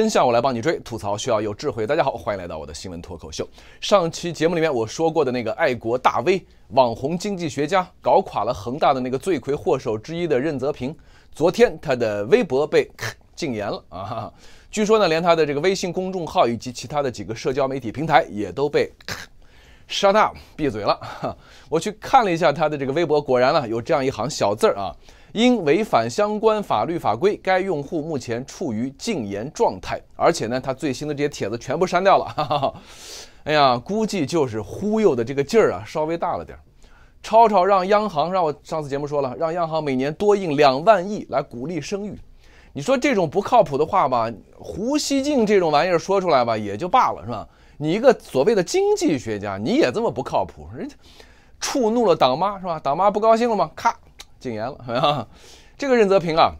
真相我来帮你追，吐槽需要有智慧。大家好，欢迎来到我的新闻脱口秀。上期节目里面我说过的那个爱国大 V、网红经济学家，搞垮了恒大的那个罪魁祸首之一的任泽平，昨天他的微博被禁言了啊！据说呢，连他的这个微信公众号以及其他的几个社交媒体平台也都被 shut up 闭嘴了。我去看了一下他的这个微博，果然呢，有这样一行小字儿啊。因违反相关法律法规，该用户目前处于禁言状态，而且呢，他最新的这些帖子全部删掉了。哎呀，估计就是忽悠的这个劲儿啊，稍微大了点儿。超超让央行，让我上次节目说了，让央行每年多印两万亿来鼓励生育。你说这种不靠谱的话吧，胡锡进这种玩意儿说出来吧也就罢了，是吧？你一个所谓的经济学家，你也这么不靠谱，人家触怒了党妈是吧？党妈不高兴了吗？咔。禁言了，好 吧。这个任泽平啊，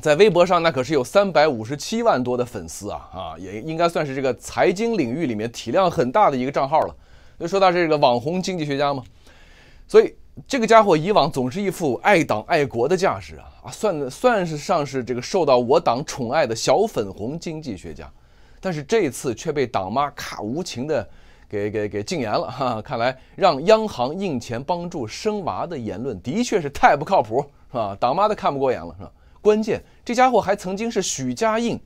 在微博上那可是有三百五十七万多的粉丝啊啊，也应该算是这个财经领域里面体量很大的一个账号了。就说到这个网红经济学家嘛，所以这个家伙以往总是一副爱党爱国的架势啊啊，算算是上是这个受到我党宠爱的小粉红经济学家，但是这次却被党妈咔无情的。给给给禁言了哈！看来让央行印钱帮助生娃的言论的确是太不靠谱，是吧？党妈的看不过眼了，是吧？关键这家伙还曾经是许家印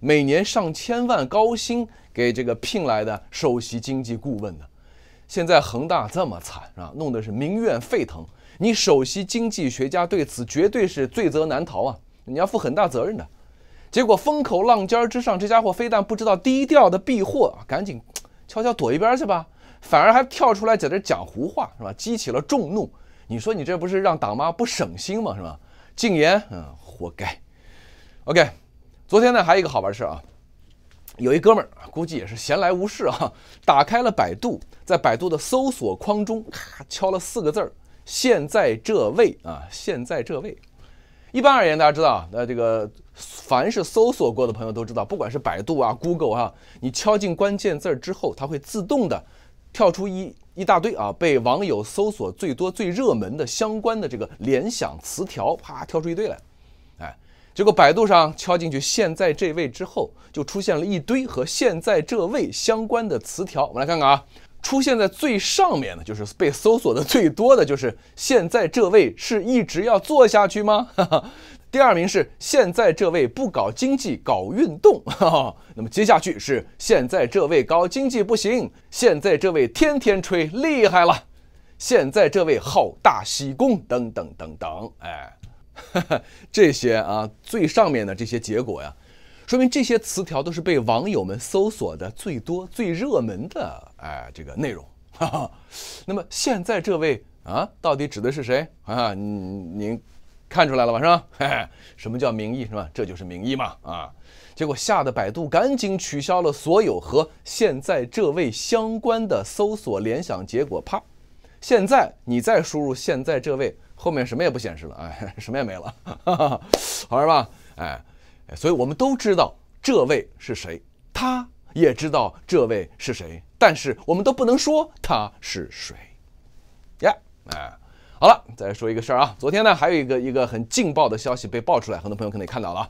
每年上千万高薪给这个聘来的首席经济顾问呢。现在恒大这么惨，是吧？弄得是民怨沸腾，你首席经济学家对此绝对是罪责难逃啊！你要负很大责任的。结果风口浪尖之上，这家伙非但不知道低调的避祸啊，赶紧。悄悄躲一边去吧，反而还跳出来在这讲胡话，是吧？激起了众怒，你说你这不是让党妈不省心吗？是吧？禁言，嗯，活该。OK，昨天呢还有一个好玩事啊，有一哥们儿估计也是闲来无事啊，打开了百度，在百度的搜索框中敲了四个字儿：现在这位啊，现在这位。一般而言，大家知道那这个凡是搜索过的朋友都知道，不管是百度啊、Google 啊，你敲进关键字儿之后，它会自动的跳出一一大堆啊，被网友搜索最多、最热门的相关的这个联想词条，啪，跳出一堆来。哎，结果百度上敲进去现在这位之后，就出现了一堆和现在这位相关的词条，我们来看看啊。出现在最上面的，就是被搜索的最多的就是现在这位是一直要做下去吗？第二名是现在这位不搞经济搞运动，哈哈。那么接下去是现在这位搞经济不行，现在这位天天吹厉害了，现在这位好大喜功等等等等，哎，这些啊最上面的这些结果呀，说明这些词条都是被网友们搜索的最多最热门的。哎，这个内容，哈哈，那么现在这位啊，到底指的是谁啊？您看出来了吧，是吧？嘿、什么叫民意？是吧？这就是民意嘛！啊，结果吓得百度赶紧取消了所有和现在这位相关的搜索联想结果。啪！现在你再输入现在这位，后面什么也不显示了，哎，什么也没了，哈 哈好是吧？哎，所以我们都知道这位是谁，他也知道这位是谁。但是我们都不能说他是谁，呀啊！好了，再说一个事儿啊。昨天呢，还有一个一个很劲爆的消息被爆出来，很多朋友可能也看到了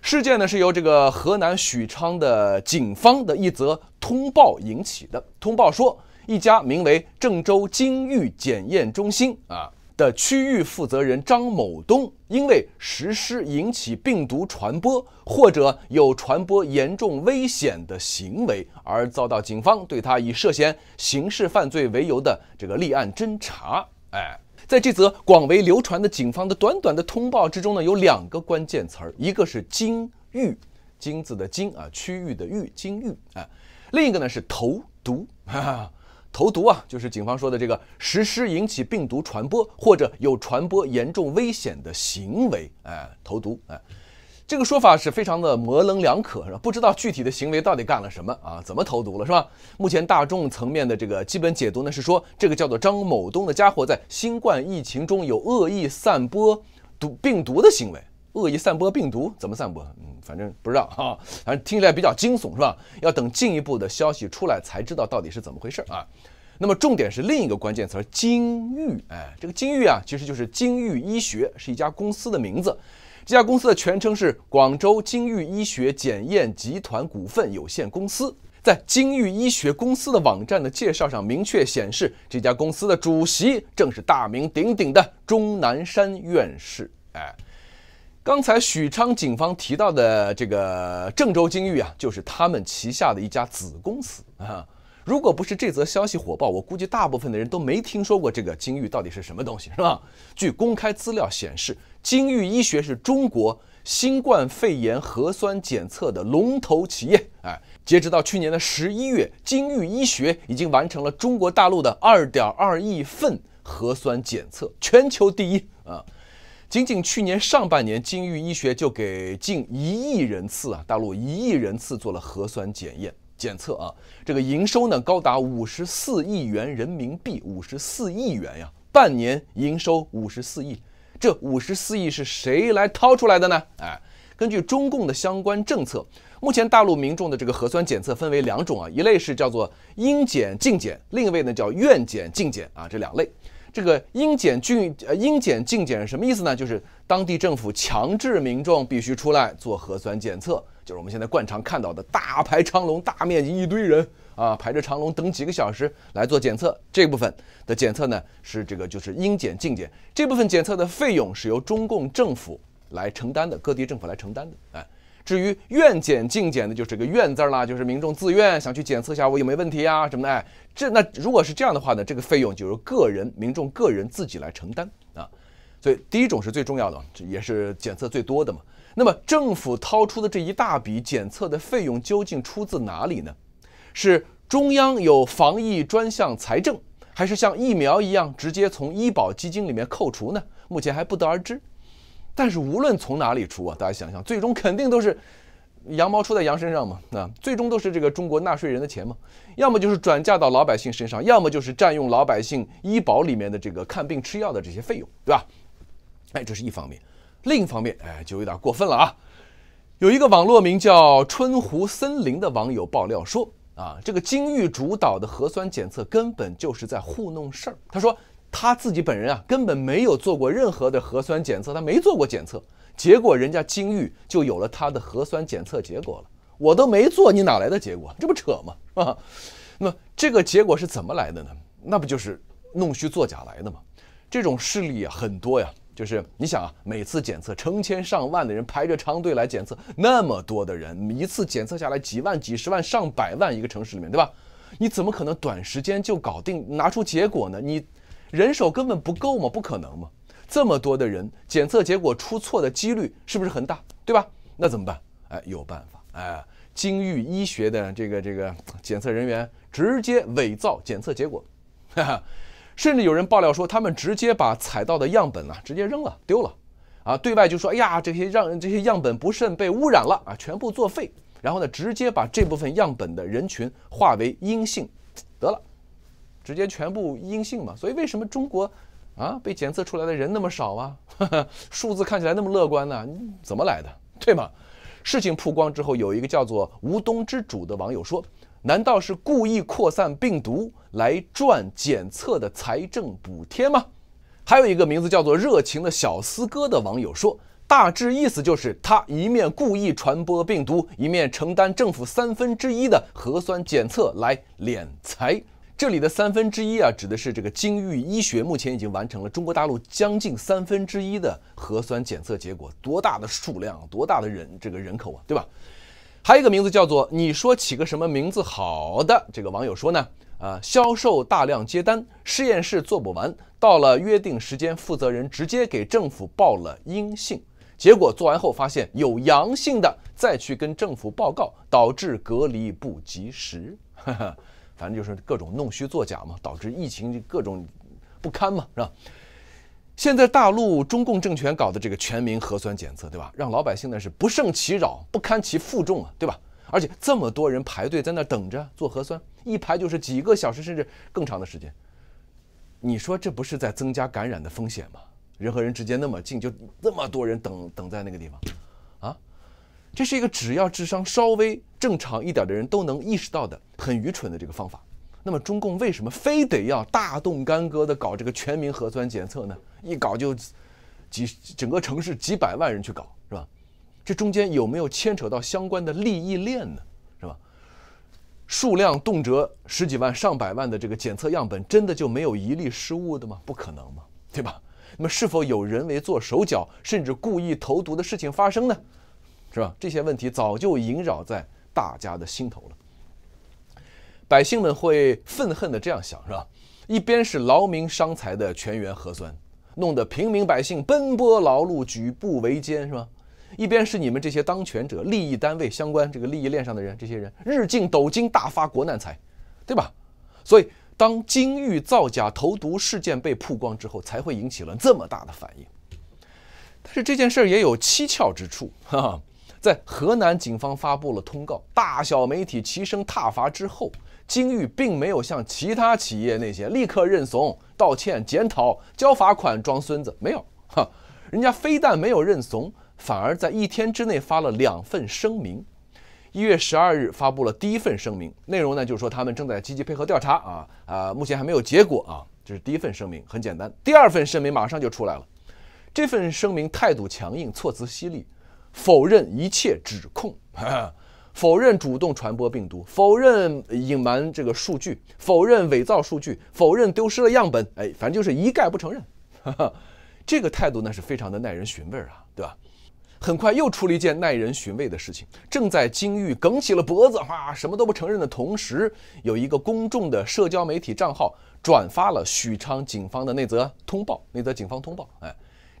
事件呢是由这个河南许昌的警方的一则通报引起的，通报说一家名为郑州金玉检验中心啊。的区域负责人张某东，因为实施引起病毒传播或者有传播严重危险的行为，而遭到警方对他以涉嫌刑事犯罪为由的这个立案侦查。哎，在这则广为流传的警方的短短的通报之中呢，有两个关键词儿，一个是“金玉”，金子的“金”啊，区域的“玉”，金玉啊；另一个呢是投毒。投毒啊，就是警方说的这个实施引起病毒传播或者有传播严重危险的行为，哎，投毒，哎，这个说法是非常的模棱两可，是吧？不知道具体的行为到底干了什么啊？怎么投毒了，是吧？目前大众层面的这个基本解读呢，是说这个叫做张某东的家伙在新冠疫情中有恶意散播毒病毒的行为。恶意散播病毒怎么散播？嗯，反正不知道啊，反正听起来比较惊悚，是吧？要等进一步的消息出来才知道到底是怎么回事啊。那么重点是另一个关键词“金玉”。哎，这个“金玉”啊，其实就是金玉医学是一家公司的名字。这家公司的全称是广州金玉医学检验集团股份有限公司。在金玉医学公司的网站的介绍上，明确显示这家公司的主席正是大名鼎鼎的钟南山院士。哎。刚才许昌警方提到的这个郑州金域啊，就是他们旗下的一家子公司啊。如果不是这则消息火爆，我估计大部分的人都没听说过这个金域到底是什么东西，是吧？据公开资料显示，金域医学是中国新冠肺炎核酸检测的龙头企业。哎，截止到去年的十一月，金域医学已经完成了中国大陆的二点二亿份核酸检测，全球第一啊。仅仅去年上半年，金域医学就给近一亿人次啊，大陆一亿人次做了核酸检验检测啊，这个营收呢高达五十四亿元人民币，五十四亿元呀，半年营收五十四亿，这五十四亿是谁来掏出来的呢？哎，根据中共的相关政策，目前大陆民众的这个核酸检测分为两种啊，一类是叫做应检尽检，另一位呢叫愿检尽检啊，这两类。这个应检尽呃应检尽检是什么意思呢？就是当地政府强制民众必须出来做核酸检测，就是我们现在惯常看到的大排长龙、大面积一堆人啊排着长龙等几个小时来做检测。这部分的检测呢是这个就是应检尽检这部分检测的费用是由中共政府来承担的，各地政府来承担的，哎。至于愿检尽检的，就是个愿字儿啦，就是民众自愿想去检测一下我有没有问题啊什么的。哎，这那如果是这样的话呢，这个费用就由个人、民众个人自己来承担啊。所以第一种是最重要的，这也是检测最多的嘛。那么政府掏出的这一大笔检测的费用究竟出自哪里呢？是中央有防疫专项财政，还是像疫苗一样直接从医保基金里面扣除呢？目前还不得而知。但是无论从哪里出啊，大家想想，最终肯定都是羊毛出在羊身上嘛，那最终都是这个中国纳税人的钱嘛，要么就是转嫁到老百姓身上，要么就是占用老百姓医保里面的这个看病吃药的这些费用，对吧？哎，这是一方面，另一方面，哎，就有点过分了啊！有一个网络名叫“春湖森林”的网友爆料说，啊，这个金域主导的核酸检测根本就是在糊弄事儿。他说。他自己本人啊，根本没有做过任何的核酸检测，他没做过检测，结果人家金玉就有了他的核酸检测结果了。我都没做，你哪来的结果？这不扯吗？啊，吧？那这个结果是怎么来的呢？那不就是弄虚作假来的吗？这种事例啊很多呀，就是你想啊，每次检测成千上万的人排着长队来检测，那么多的人一次检测下来几万、几十万、上百万一个城市里面，对吧？你怎么可能短时间就搞定拿出结果呢？你？人手根本不够吗？不可能吗？这么多的人，检测结果出错的几率是不是很大？对吧？那怎么办？哎，有办法！哎，金域医学的这个这个检测人员直接伪造检测结果，哈哈，甚至有人爆料说，他们直接把采到的样本啊直接扔了丢了，啊，对外就说哎呀这些让这些样本不慎被污染了啊，全部作废，然后呢直接把这部分样本的人群化为阴性，得了。直接全部阴性嘛，所以为什么中国啊被检测出来的人那么少啊？数字看起来那么乐观呢？怎么来的？对吗？事情曝光之后，有一个叫做“无冬之主”的网友说：“难道是故意扩散病毒来赚检测的财政补贴吗？”还有一个名字叫做“热情的小思哥”的网友说，大致意思就是他一面故意传播病毒，一面承担政府三分之一的核酸检测来敛财。这里的三分之一啊，指的是这个金域医学目前已经完成了中国大陆将近三分之一的核酸检测结果，多大的数量多大的人这个人口啊，对吧？还有一个名字叫做你说起个什么名字好的这个网友说呢，啊，销售大量接单，实验室做不完，到了约定时间，负责人直接给政府报了阴性结果，做完后发现有阳性的，再去跟政府报告，导致隔离不及时。哈哈。反正就是各种弄虚作假嘛，导致疫情各种不堪嘛，是吧？现在大陆中共政权搞的这个全民核酸检测，对吧？让老百姓呢是不胜其扰，不堪其负重啊，对吧？而且这么多人排队在那等着做核酸，一排就是几个小时，甚至更长的时间。你说这不是在增加感染的风险吗？人和人之间那么近，就那么多人等等在那个地方，啊，这是一个只要智商稍微正常一点的人都能意识到的。很愚蠢的这个方法，那么中共为什么非得要大动干戈的搞这个全民核酸检测呢？一搞就几整个城市几百万人去搞，是吧？这中间有没有牵扯到相关的利益链呢？是吧？数量动辄十几万、上百万的这个检测样本，真的就没有一例失误的吗？不可能吗？对吧？那么是否有人为做手脚，甚至故意投毒的事情发生呢？是吧？这些问题早就萦绕在大家的心头了。百姓们会愤恨地这样想，是吧？一边是劳民伤财的全员核酸，弄得平民百姓奔波劳碌、举步维艰，是吧？一边是你们这些当权者、利益单位、相关这个利益链上的人，这些人日进斗金、大发国难财，对吧？所以，当金玉造假、投毒事件被曝光之后，才会引起了这么大的反应。但是这件事儿也有蹊跷之处，哈。在河南警方发布了通告，大小媒体齐声踏罚之后，金玉并没有向其他企业那些立刻认怂、道歉、检讨、交罚款、装孙子，没有。哈，人家非但没有认怂，反而在一天之内发了两份声明。一月十二日发布了第一份声明，内容呢就是说他们正在积极配合调查啊啊，目前还没有结果啊。这是第一份声明，很简单。第二份声明马上就出来了，这份声明态度强硬，措辞犀利。否认一切指控，否认主动传播病毒，否认隐瞒这个数据，否认伪造数据，否认丢失了样本，哎，反正就是一概不承认。这个态度那是非常的耐人寻味啊，对吧？很快又出了一件耐人寻味的事情：正在金玉梗起了脖子，啊，什么都不承认的同时，有一个公众的社交媒体账号转发了许昌警方的那则通报，那则警方通报，哎。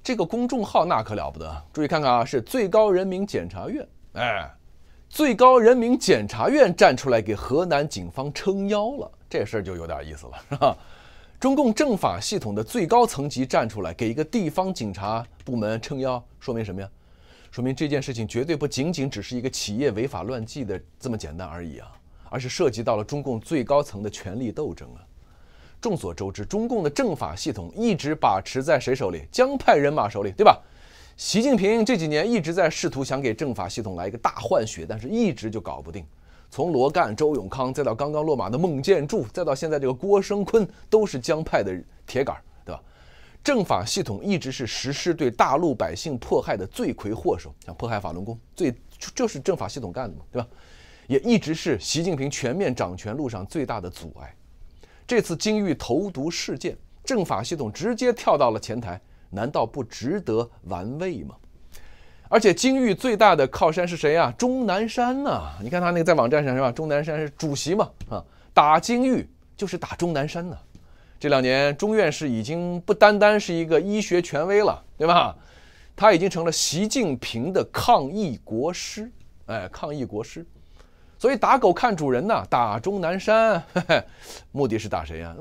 这个公众号那可了不得，注意看看啊，是最高人民检察院，哎，最高人民检察院站出来给河南警方撑腰了，这事儿就有点意思了，是吧？中共政法系统的最高层级站出来给一个地方警察部门撑腰，说明什么呀？说明这件事情绝对不仅仅只是一个企业违法乱纪的这么简单而已啊，而是涉及到了中共最高层的权力斗争啊。众所周知，中共的政法系统一直把持在谁手里？江派人马手里，对吧？习近平这几年一直在试图想给政法系统来一个大换血，但是一直就搞不定。从罗干、周永康，再到刚刚落马的孟建柱，再到现在这个郭声琨，都是江派的铁杆，对吧？政法系统一直是实施对大陆百姓迫害的罪魁祸首，像迫害法轮功，最就是政法系统干的嘛，对吧？也一直是习近平全面掌权路上最大的阻碍。这次金玉投毒事件，政法系统直接跳到了前台，难道不值得玩味吗？而且金玉最大的靠山是谁啊？钟南山呐，你看他那个在网站上是吧？钟南山是主席嘛？啊，打金玉就是打钟南山呐。这两年，钟院士已经不单单是一个医学权威了，对吧？他已经成了习近平的抗疫国师，哎，抗疫国师。所以打狗看主人呐，打钟南山，目的是打谁呀？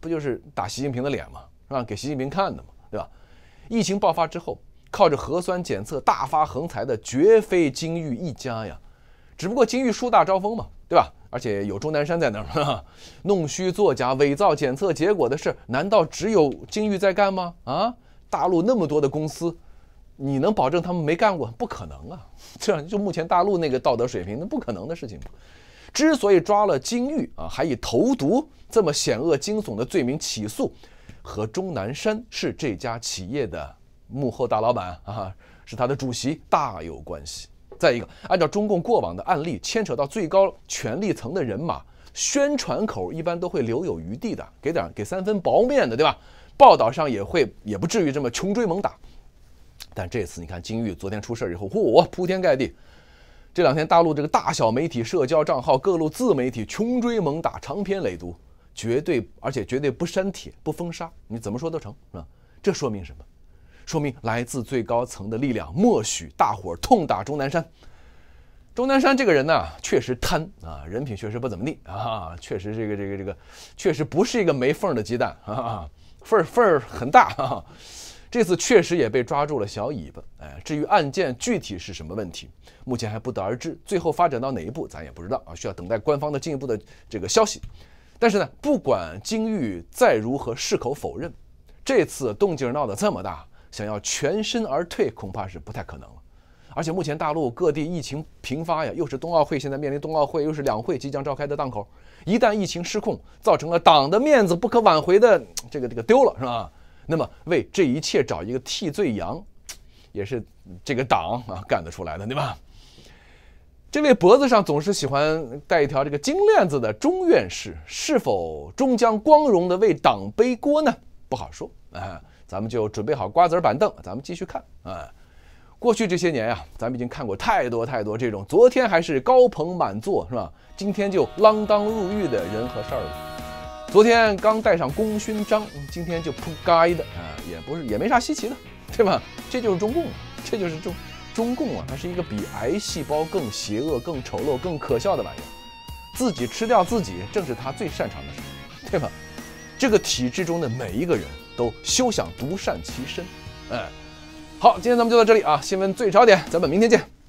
不就是打习近平的脸吗？是吧？给习近平看的嘛，对吧？疫情爆发之后，靠着核酸检测大发横财的绝非金玉一家呀，只不过金玉树大招风嘛，对吧？而且有钟南山在那儿，弄虚作假、伪造检测结果的事，难道只有金玉在干吗？啊，大陆那么多的公司。你能保证他们没干过？不可能啊！这样就目前大陆那个道德水平，那不可能的事情。之所以抓了金玉啊，还以投毒这么险恶惊悚的罪名起诉，和钟南山是这家企业的幕后大老板啊，是他的主席，大有关系。再一个，按照中共过往的案例，牵扯到最高权力层的人马，宣传口一般都会留有余地的，给点给三分薄面的，对吧？报道上也会也不至于这么穷追猛打。但这次你看，金玉昨天出事以后，嚯，铺天盖地。这两天大陆这个大小媒体、社交账号、各路自媒体穷追猛打，长篇累牍，绝对而且绝对不删帖、不封杀，你怎么说都成，是吧？这说明什么？说明来自最高层的力量默许大伙儿痛打钟南山。钟南山这个人呢，确实贪啊，人品确实不怎么地啊，确实这个这个这个，确实不是一个没缝的鸡蛋，缝儿缝儿很大。这次确实也被抓住了小尾巴，哎，至于案件具体是什么问题，目前还不得而知。最后发展到哪一步，咱也不知道啊，需要等待官方的进一步的这个消息。但是呢，不管金玉再如何矢口否认，这次动静闹得这么大，想要全身而退恐怕是不太可能了。而且目前大陆各地疫情频发呀，又是冬奥会，现在面临冬奥会，又是两会即将召开的档口，一旦疫情失控，造成了党的面子不可挽回的这个这个丢了，是吧？那么为这一切找一个替罪羊，也是这个党啊干得出来的，对吧？这位脖子上总是喜欢戴一条这个金链子的钟院士，是否终将光荣的为党背锅呢？不好说啊。咱们就准备好瓜子儿、板凳，咱们继续看啊。过去这些年呀，咱们已经看过太多太多这种昨天还是高朋满座是吧，今天就锒铛入狱的人和事儿了。昨天刚戴上功勋章，今天就扑街的啊，也不是也没啥稀奇的，对吧？这就是中共啊，这就是中中共啊，它是一个比癌细胞更邪恶、更丑陋、更可笑的玩意儿，自己吃掉自己，正是他最擅长的事，对吧？这个体制中的每一个人都休想独善其身，哎，好，今天咱们就到这里啊，新闻最潮点，咱们明天见。